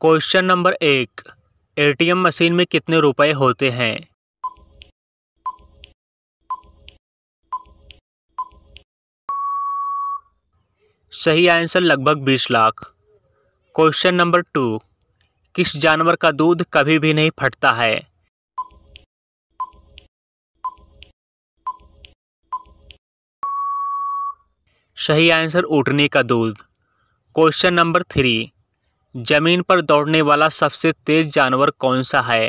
question number एक ATM machine में कितने रुपए होते हैं सही आंसर लगभग बीस लाख क्वेश्चन नंबर टू किस जानवर का दूध कभी भी नहीं फटता है सही आंसर ऊटनी का दूध क्वेश्चन नंबर थ्री जमीन पर दौड़ने वाला सबसे तेज जानवर कौन सा है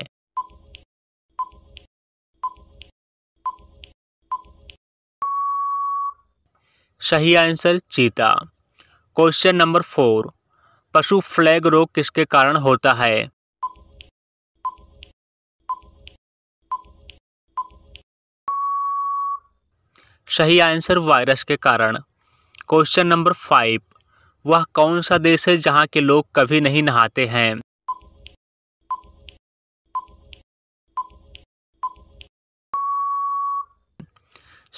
सही आंसर चीता क्वेश्चन नंबर फोर पशु फ्लैग रोग किसके कारण होता है सही आंसर वायरस के कारण क्वेश्चन नंबर फाइव वह कौन सा देश है जहाँ के लोग कभी नहीं नहाते हैं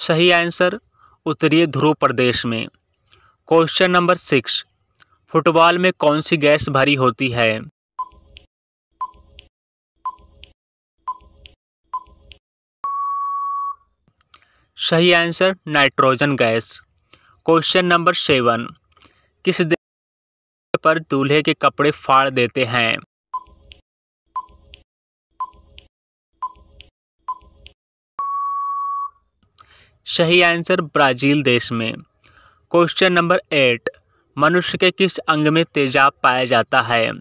सही आंसर उत्तरी ध्रुव प्रदेश में क्वेश्चन नंबर सिक्स फुटबॉल में कौन सी गैस भरी होती है सही answer nitrogen gas question number seven किस देश पर दूल्हे के कपड़े फाड़ देते हैं सही आंसर ब्राज़ील देश में क्वेश्चन नंबर एट मनुष्य के किस अंग में तेजाब पाया जाता है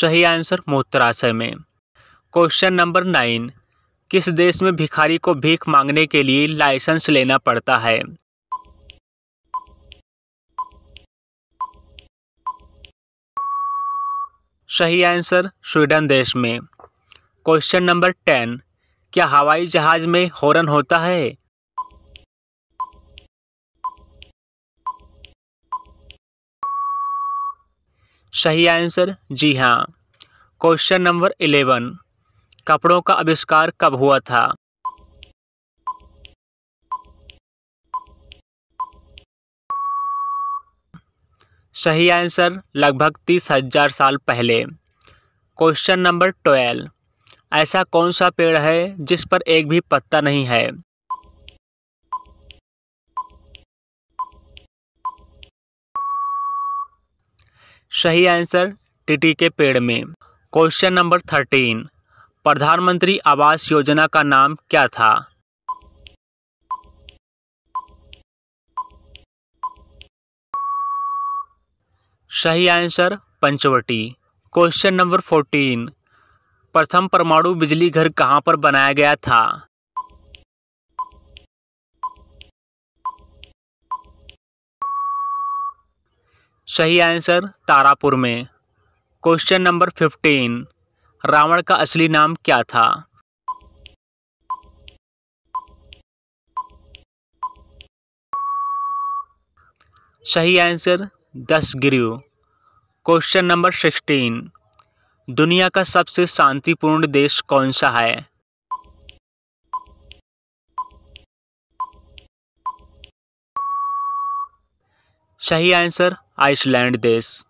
सही आंसर मूत्राशय में क्वेश्चन नंबर नाइन किस देश में भिखारी को भीख मांगने के लिए लाइसेंस लेना पड़ता है सही आंसर स्वीडन देश में क्वेश्चन नंबर टेन क्या हवाई जहाज में हॉर्न होता है सही आंसर जी हाँ क्वेश्चन नंबर इलेवन कपड़ों का आविष्कार कब हुआ था सही आंसर लगभग तीस हजार साल पहले क्वेश्चन नंबर ट्वेल्व ऐसा कौन सा पेड़ है जिस पर एक भी पत्ता नहीं है सही आंसर टिटी के पेड़ में क्वेश्चन नंबर थर्टीन प्रधानमंत्री आवास योजना का नाम क्या था सही answer Panchavati question number fourteen प्रथम परमाणु बिजली घर कहां पर बनाया गया था सही आंसर तारापुर में क्वेश्चन नंबर फिफ्टीन रावण का असली नाम क्या था सही आंसर दस गिरु क्वेश्चन नंबर सिक्सटीन दुनिया का सबसे शांतिपूर्ण देश कौन सा है सही आंसर आइसलैंड देश